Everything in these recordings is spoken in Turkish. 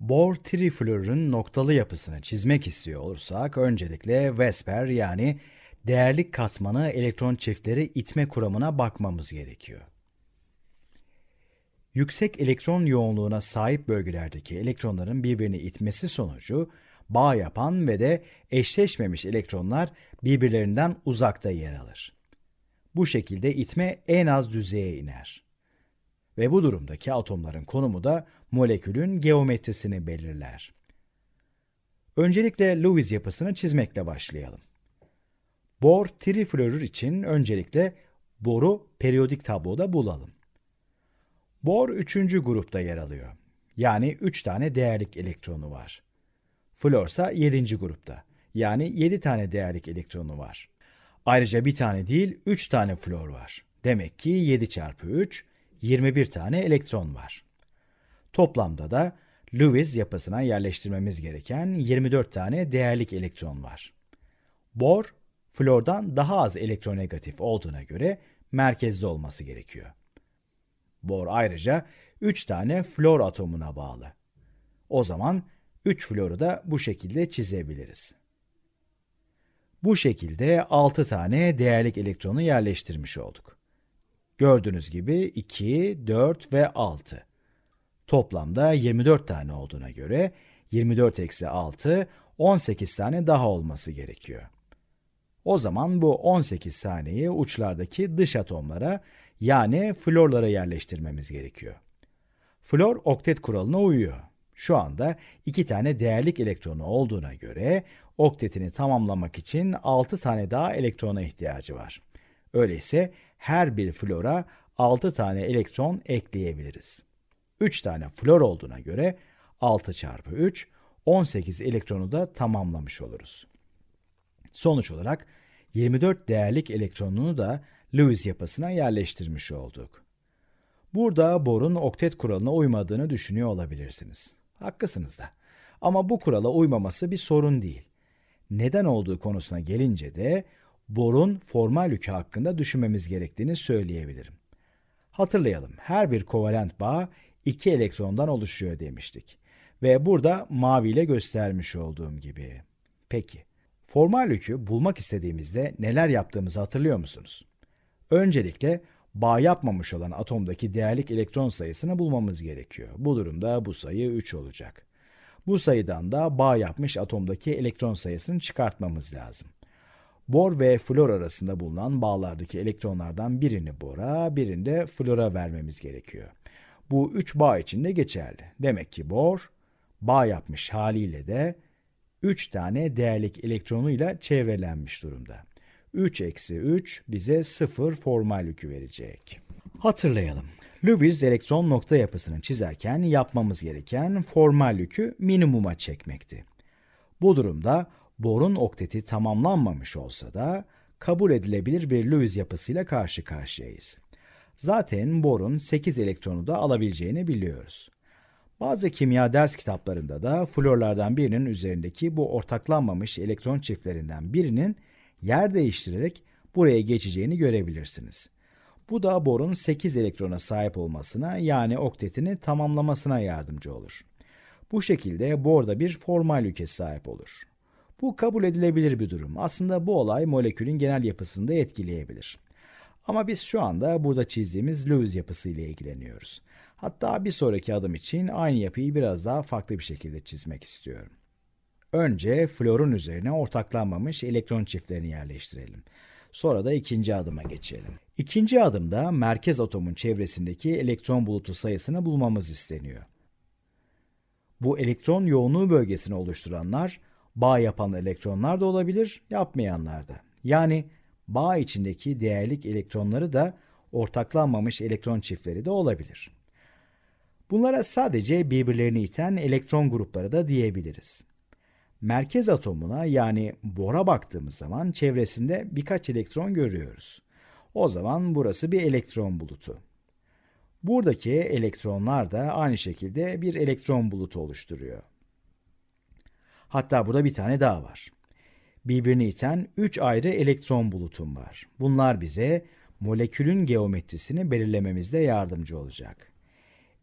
Bohr triflörün noktalı yapısını çizmek istiyor olursak öncelikle Vesper yani değerlik katmanı elektron çiftleri itme kuramına bakmamız gerekiyor. Yüksek elektron yoğunluğuna sahip bölgelerdeki elektronların birbirini itmesi sonucu bağ yapan ve de eşleşmemiş elektronlar birbirlerinden uzakta yer alır. Bu şekilde itme en az düzeye iner ve bu durumdaki atomların konumu da molekülün geometrisini belirler. Öncelikle Lewis yapısını çizmekle başlayalım. Bor triflorür için öncelikle boru periyodik tabloda bulalım. Bor üçüncü grupta yer alıyor. Yani üç tane değerlik elektronu var. Florsa yedinci grupta. Yani yedi tane değerlik elektronu var. Ayrıca bir tane değil üç tane flor var. Demek ki 7 çarpı 3 21 tane elektron var. Toplamda da Lewis yapısına yerleştirmemiz gereken 24 tane değerlik elektron var. Bor, flordan daha az elektronegatif olduğuna göre merkezde olması gerekiyor. Bor ayrıca 3 tane flor atomuna bağlı. O zaman 3 floru da bu şekilde çizebiliriz. Bu şekilde 6 tane değerlik elektronu yerleştirmiş olduk. Gördüğünüz gibi 2, 4 ve 6. Toplamda 24 tane olduğuna göre 24 eksi 6, 18 tane daha olması gerekiyor. O zaman bu 18 taneyi uçlardaki dış atomlara yani florlara yerleştirmemiz gerekiyor. Flor oktet kuralına uyuyor. Şu anda iki tane değerlik elektronu olduğuna göre oktetini tamamlamak için 6 tane daha elektrona ihtiyacı var. Öyleyse her bir flora 6 tane elektron ekleyebiliriz. 3 tane flor olduğuna göre 6 çarpı 3, 18 elektronu da tamamlamış oluruz. Sonuç olarak 24 değerlik elektronunu da Lewis yapısına yerleştirmiş olduk. Burada borun oktet kuralına uymadığını düşünüyor olabilirsiniz. Haklısınız da. Ama bu kurala uymaması bir sorun değil. Neden olduğu konusuna gelince de borun formal yükü hakkında düşünmemiz gerektiğini söyleyebilirim. Hatırlayalım her bir kovalent bağ iki elektrondan oluşuyor demiştik. Ve burada mavi ile göstermiş olduğum gibi. Peki formal yükü bulmak istediğimizde neler yaptığımızı hatırlıyor musunuz? Öncelikle bağ yapmamış olan atomdaki değerlik elektron sayısını bulmamız gerekiyor. Bu durumda bu sayı 3 olacak. Bu sayıdan da bağ yapmış atomdaki elektron sayısını çıkartmamız lazım. Bor ve flor arasında bulunan bağlardaki elektronlardan birini bora, birini de flora vermemiz gerekiyor. Bu üç bağ için de geçerli. Demek ki bor bağ yapmış haliyle de 3 tane değerlik elektronuyla çevrelenmiş durumda. 3 eksi 3 bize 0 formal yükü verecek. Hatırlayalım. Lewis elektron nokta yapısını çizerken yapmamız gereken formal yükü minimuma çekmekti. Bu durumda borun okteti tamamlanmamış olsa da kabul edilebilir bir Lewis yapısıyla karşı karşıyayız. Zaten borun 8 elektronu da alabileceğini biliyoruz. Bazı kimya ders kitaplarında da florlardan birinin üzerindeki bu ortaklanmamış elektron çiftlerinden birinin yer değiştirerek buraya geçeceğini görebilirsiniz. Bu da borun 8 elektrona sahip olmasına yani oktetini tamamlamasına yardımcı olur. Bu şekilde borda bir formal yüke sahip olur. Bu kabul edilebilir bir durum. Aslında bu olay molekülün genel yapısını da etkileyebilir. Ama biz şu anda burada çizdiğimiz Lewis yapısı ile ilgileniyoruz. Hatta bir sonraki adım için aynı yapıyı biraz daha farklı bir şekilde çizmek istiyorum. Önce florun üzerine ortaklanmamış elektron çiftlerini yerleştirelim. Sonra da ikinci adıma geçelim. İkinci adımda merkez atomun çevresindeki elektron bulutu sayısını bulmamız isteniyor. Bu elektron yoğunluğu bölgesini oluşturanlar bağ yapan elektronlar da olabilir, yapmayanlar da. Yani bağ içindeki değerlik elektronları da ortaklanmamış elektron çiftleri de olabilir. Bunlara sadece birbirlerini iten elektron grupları da diyebiliriz. Merkez atomuna yani bora baktığımız zaman çevresinde birkaç elektron görüyoruz. O zaman burası bir elektron bulutu. Buradaki elektronlar da aynı şekilde bir elektron bulutu oluşturuyor. Hatta burada bir tane daha var. Birbirini iten 3 ayrı elektron bulutum var. Bunlar bize molekülün geometrisini belirlememizde yardımcı olacak.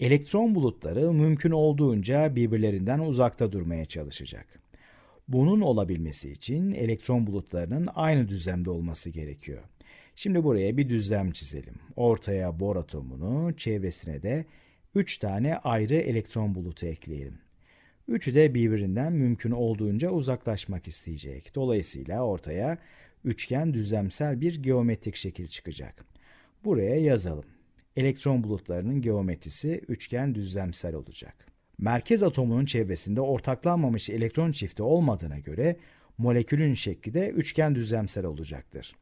Elektron bulutları mümkün olduğunca birbirlerinden uzakta durmaya çalışacak. Bunun olabilmesi için elektron bulutlarının aynı düzlemde olması gerekiyor. Şimdi buraya bir düzlem çizelim. Ortaya bor atomunu, çevresine de 3 tane ayrı elektron bulutu ekleyelim. Üçü de birbirinden mümkün olduğunca uzaklaşmak isteyecek. Dolayısıyla ortaya üçgen düzlemsel bir geometrik şekil çıkacak. Buraya yazalım. Elektron bulutlarının geometrisi üçgen düzlemsel olacak. Merkez atomunun çevresinde ortaklanmamış elektron çifti olmadığına göre molekülün şekli de üçgen düzlemsel olacaktır.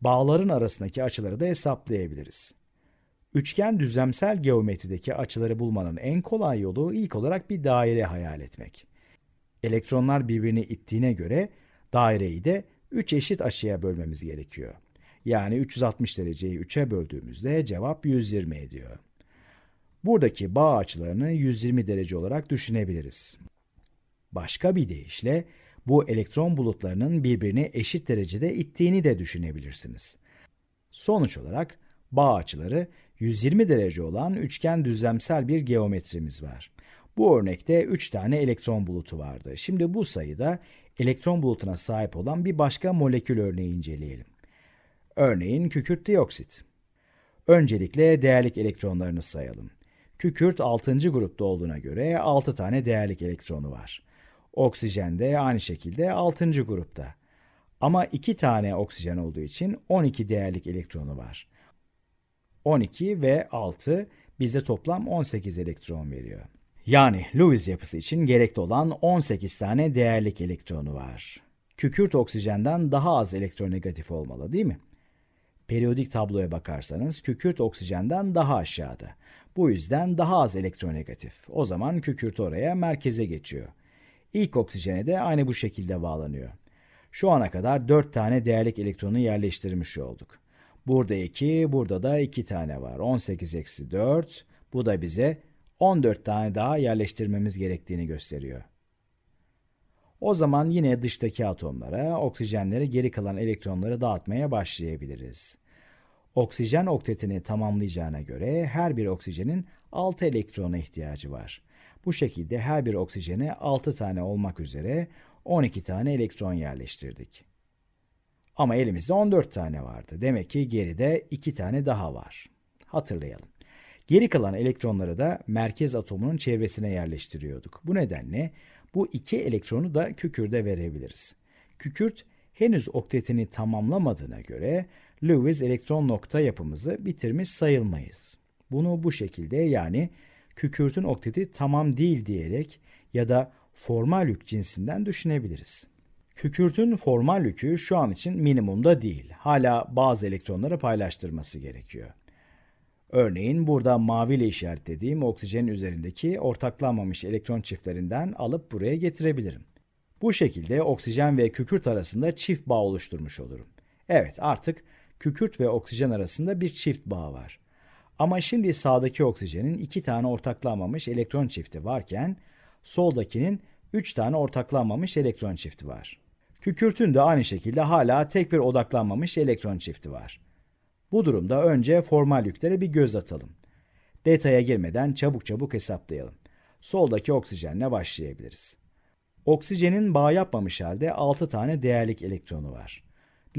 Bağların arasındaki açıları da hesaplayabiliriz. Üçgen düzlemsel geometrideki açıları bulmanın en kolay yolu ilk olarak bir daire hayal etmek. Elektronlar birbirini ittiğine göre daireyi de 3 eşit açıya bölmemiz gerekiyor. Yani 360 dereceyi 3'e böldüğümüzde cevap 120 ediyor. Buradaki bağ açılarını 120 derece olarak düşünebiliriz. Başka bir deyişle bu elektron bulutlarının birbirini eşit derecede ittiğini de düşünebilirsiniz. Sonuç olarak bağ açıları 120 derece olan üçgen düzlemsel bir geometrimiz var. Bu örnekte 3 tane elektron bulutu vardı. Şimdi bu sayıda elektron bulutuna sahip olan bir başka molekül örneği inceleyelim. Örneğin kükürt dioksit. Öncelikle değerlik elektronlarını sayalım. Kükürt 6. grupta olduğuna göre 6 tane değerlik elektronu var. Oksijen de aynı şekilde 6. grupta. Ama 2 tane oksijen olduğu için 12 değerlik elektronu var. 12 ve 6 bize toplam 18 elektron veriyor. Yani Lewis yapısı için gerekli olan 18 tane değerlik elektronu var. Kükürt oksijenden daha az elektronegatif olmalı değil mi? Periyodik tabloya bakarsanız kükürt oksijenden daha aşağıda. Bu yüzden daha az elektronegatif. O zaman kükürt oraya merkeze geçiyor. İlk oksijene de aynı bu şekilde bağlanıyor. Şu ana kadar 4 tane değerlik elektronu yerleştirmiş olduk. Burada 2, burada da 2 tane var. 18 eksi 4. Bu da bize 14 tane daha yerleştirmemiz gerektiğini gösteriyor. O zaman yine dıştaki atomlara, oksijenlere geri kalan elektronları dağıtmaya başlayabiliriz. Oksijen oktetini tamamlayacağına göre her bir oksijenin 6 elektrona ihtiyacı var. Bu şekilde her bir oksijene 6 tane olmak üzere 12 tane elektron yerleştirdik. Ama elimizde 14 tane vardı. Demek ki geride 2 tane daha var. Hatırlayalım. Geri kalan elektronları da merkez atomunun çevresine yerleştiriyorduk. Bu nedenle bu iki elektronu da kükürde verebiliriz. Kükürt henüz oktetini tamamlamadığına göre Lewis elektron nokta yapımızı bitirmiş sayılmayız. Bunu bu şekilde yani kükürtün okteti tamam değil diyerek ya da formal yük cinsinden düşünebiliriz. Kükürtün formal yükü şu an için minimumda değil. Hala bazı elektronları paylaştırması gerekiyor. Örneğin burada mavi maviyle işaretlediğim oksijenin üzerindeki ortaklanmamış elektron çiftlerinden alıp buraya getirebilirim. Bu şekilde oksijen ve kükürt arasında çift bağ oluşturmuş olurum. Evet artık kükürt ve oksijen arasında bir çift bağ var. Ama şimdi sağdaki oksijenin iki tane ortaklanmamış elektron çifti varken soldakinin üç tane ortaklanmamış elektron çifti var. Kükürtün de aynı şekilde hala tek bir odaklanmamış elektron çifti var. Bu durumda önce formal yüklere bir göz atalım. Detaya girmeden çabuk çabuk hesaplayalım. Soldaki oksijenle başlayabiliriz. Oksijenin bağ yapmamış halde 6 tane değerlik elektronu var.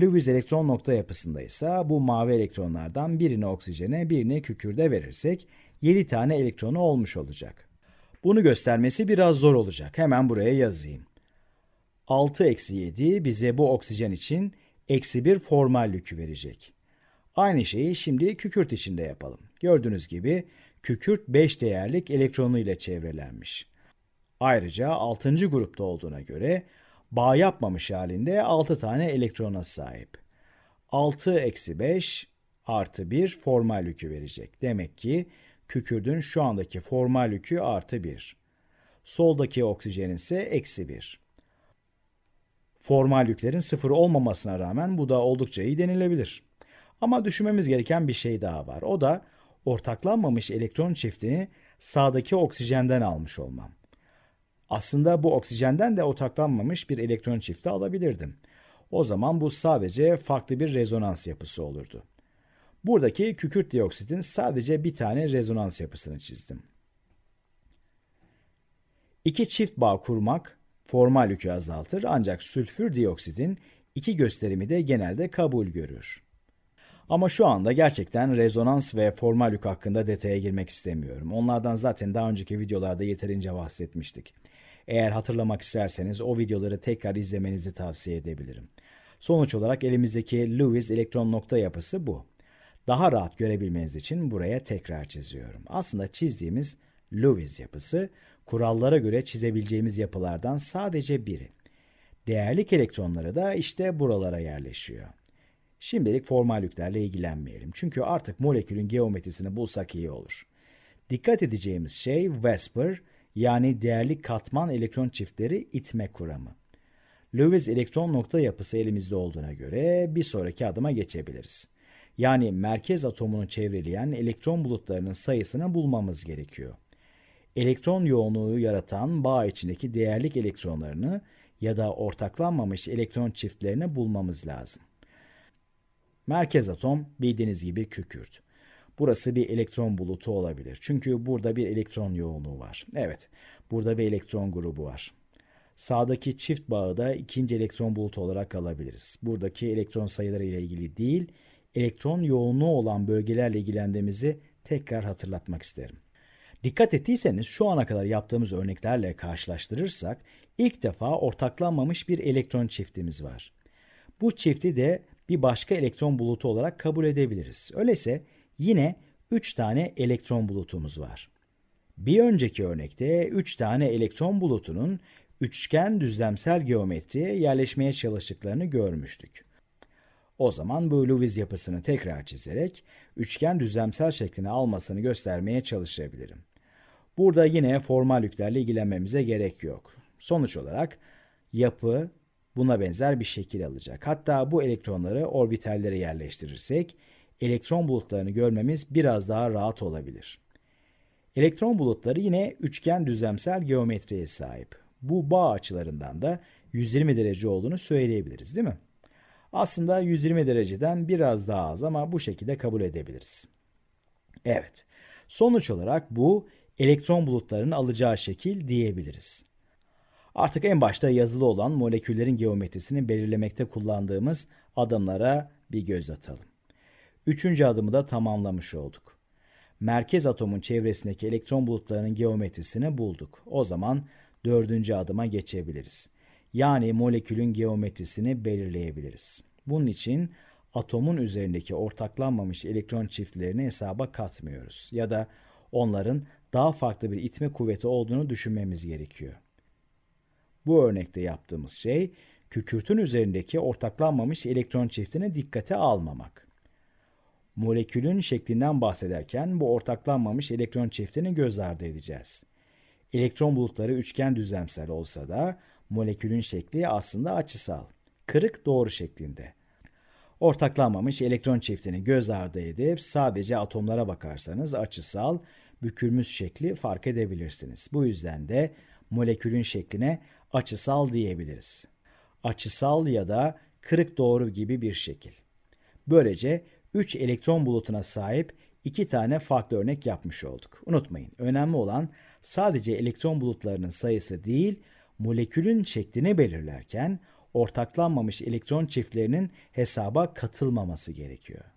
Lewis elektron nokta yapısında ise bu mavi elektronlardan birini oksijene birini kükürde verirsek 7 tane elektronu olmuş olacak. Bunu göstermesi biraz zor olacak. Hemen buraya yazayım. 6 eksi 7 bize bu oksijen için eksi bir formal yükü verecek. Aynı şeyi şimdi kükürt içinde yapalım. Gördüğünüz gibi kükürt 5 değerlik elektronu ile çevrelenmiş. Ayrıca 6. grupta olduğuna göre bağ yapmamış halinde 6 tane elektrona sahip. 6 eksi 5 artı 1 formal yükü verecek. Demek ki kükürdün şu andaki formal yükü artı 1. Soldaki oksijenin ise eksi 1. Formal yüklerin sıfır olmamasına rağmen bu da oldukça iyi denilebilir. Ama düşünmemiz gereken bir şey daha var. O da ortaklanmamış elektron çiftini sağdaki oksijenden almış olmam. Aslında bu oksijenden de ortaklanmamış bir elektron çifti alabilirdim. O zaman bu sadece farklı bir rezonans yapısı olurdu. Buradaki kükürt dioksitin sadece bir tane rezonans yapısını çizdim. İki çift bağ kurmak Formal yükü azaltır ancak sülfür dioksitin iki gösterimi de genelde kabul görür. Ama şu anda gerçekten rezonans ve formal yük hakkında detaya girmek istemiyorum. Onlardan zaten daha önceki videolarda yeterince bahsetmiştik. Eğer hatırlamak isterseniz o videoları tekrar izlemenizi tavsiye edebilirim. Sonuç olarak elimizdeki Lewis elektron nokta yapısı bu. Daha rahat görebilmeniz için buraya tekrar çiziyorum. Aslında çizdiğimiz Lewis yapısı kurallara göre çizebileceğimiz yapılardan sadece biri. Değerlik elektronları da işte buralara yerleşiyor. Şimdilik formal yüklerle ilgilenmeyelim. Çünkü artık molekülün geometrisini bulsak iyi olur. Dikkat edeceğimiz şey Vesper yani değerli katman elektron çiftleri itme kuramı. Lewis elektron nokta yapısı elimizde olduğuna göre bir sonraki adıma geçebiliriz. Yani merkez atomunu çevreleyen elektron bulutlarının sayısını bulmamız gerekiyor elektron yoğunluğu yaratan bağ içindeki değerlik elektronlarını ya da ortaklanmamış elektron çiftlerini bulmamız lazım. Merkez atom bildiğiniz gibi kükürt. Burası bir elektron bulutu olabilir. Çünkü burada bir elektron yoğunluğu var. Evet, burada bir elektron grubu var. Sağdaki çift bağı da ikinci elektron bulutu olarak alabiliriz. Buradaki elektron sayıları ile ilgili değil, elektron yoğunluğu olan bölgelerle ilgilendiğimizi tekrar hatırlatmak isterim. Dikkat ettiyseniz şu ana kadar yaptığımız örneklerle karşılaştırırsak ilk defa ortaklanmamış bir elektron çiftimiz var. Bu çifti de bir başka elektron bulutu olarak kabul edebiliriz. Öyleyse yine 3 tane elektron bulutumuz var. Bir önceki örnekte 3 tane elektron bulutunun üçgen düzlemsel geometriye yerleşmeye çalıştıklarını görmüştük. O zaman bu Lewis yapısını tekrar çizerek üçgen düzlemsel şeklini almasını göstermeye çalışabilirim. Burada yine formal yüklerle ilgilenmemize gerek yok. Sonuç olarak yapı buna benzer bir şekil alacak. Hatta bu elektronları orbitallere yerleştirirsek elektron bulutlarını görmemiz biraz daha rahat olabilir. Elektron bulutları yine üçgen düzlemsel geometriye sahip. Bu bağ açılarından da 120 derece olduğunu söyleyebiliriz değil mi? Aslında 120 dereceden biraz daha az ama bu şekilde kabul edebiliriz. Evet. Sonuç olarak bu elektron bulutlarının alacağı şekil diyebiliriz. Artık en başta yazılı olan moleküllerin geometrisini belirlemekte kullandığımız adımlara bir göz atalım. Üçüncü adımı da tamamlamış olduk. Merkez atomun çevresindeki elektron bulutlarının geometrisini bulduk. O zaman dördüncü adıma geçebiliriz. Yani molekülün geometrisini belirleyebiliriz. Bunun için atomun üzerindeki ortaklanmamış elektron çiftlerini hesaba katmıyoruz ya da onların daha farklı bir itme kuvveti olduğunu düşünmemiz gerekiyor. Bu örnekte yaptığımız şey kükürtün üzerindeki ortaklanmamış elektron çiftine dikkate almamak. Molekülün şeklinden bahsederken bu ortaklanmamış elektron çiftini göz ardı edeceğiz. Elektron bulutları üçgen düzlemsel olsa da molekülün şekli aslında açısal, kırık doğru şeklinde. Ortaklanmamış elektron çiftini göz ardı edip sadece atomlara bakarsanız açısal, bükülmüş şekli fark edebilirsiniz. Bu yüzden de molekülün şekline açısal diyebiliriz. Açısal ya da kırık doğru gibi bir şekil. Böylece 3 elektron bulutuna sahip 2 tane farklı örnek yapmış olduk. Unutmayın önemli olan sadece elektron bulutlarının sayısı değil molekülün şeklini belirlerken ortaklanmamış elektron çiftlerinin hesaba katılmaması gerekiyor.